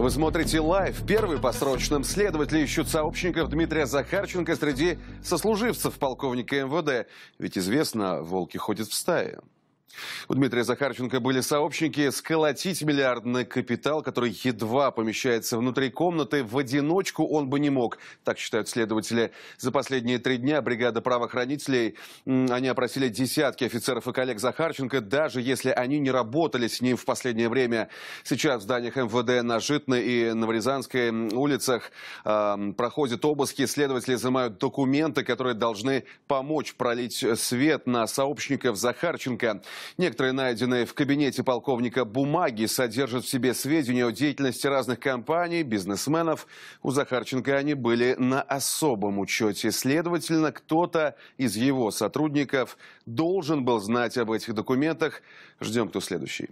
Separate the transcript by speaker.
Speaker 1: Вы смотрите лайв. Первый по срочным следователи ищут сообщников Дмитрия Захарченко среди сослуживцев полковника МВД. Ведь известно, волки ходят в стае. У Дмитрия Захарченко были сообщники сколотить миллиардный капитал, который едва помещается внутри комнаты. В одиночку он бы не мог, так считают следователи. За последние три дня бригада правоохранителей, они опросили десятки офицеров и коллег Захарченко, даже если они не работали с ним в последнее время. Сейчас в зданиях МВД на Житной и Новорязанской улицах э, проходят обыски. Следователи изымают документы, которые должны помочь пролить свет на сообщников Захарченко. Некоторые найденные в кабинете полковника бумаги содержат в себе сведения о деятельности разных компаний, бизнесменов. У Захарченко они были на особом учете. Следовательно, кто-то из его сотрудников должен был знать об этих документах. Ждем, кто следующий.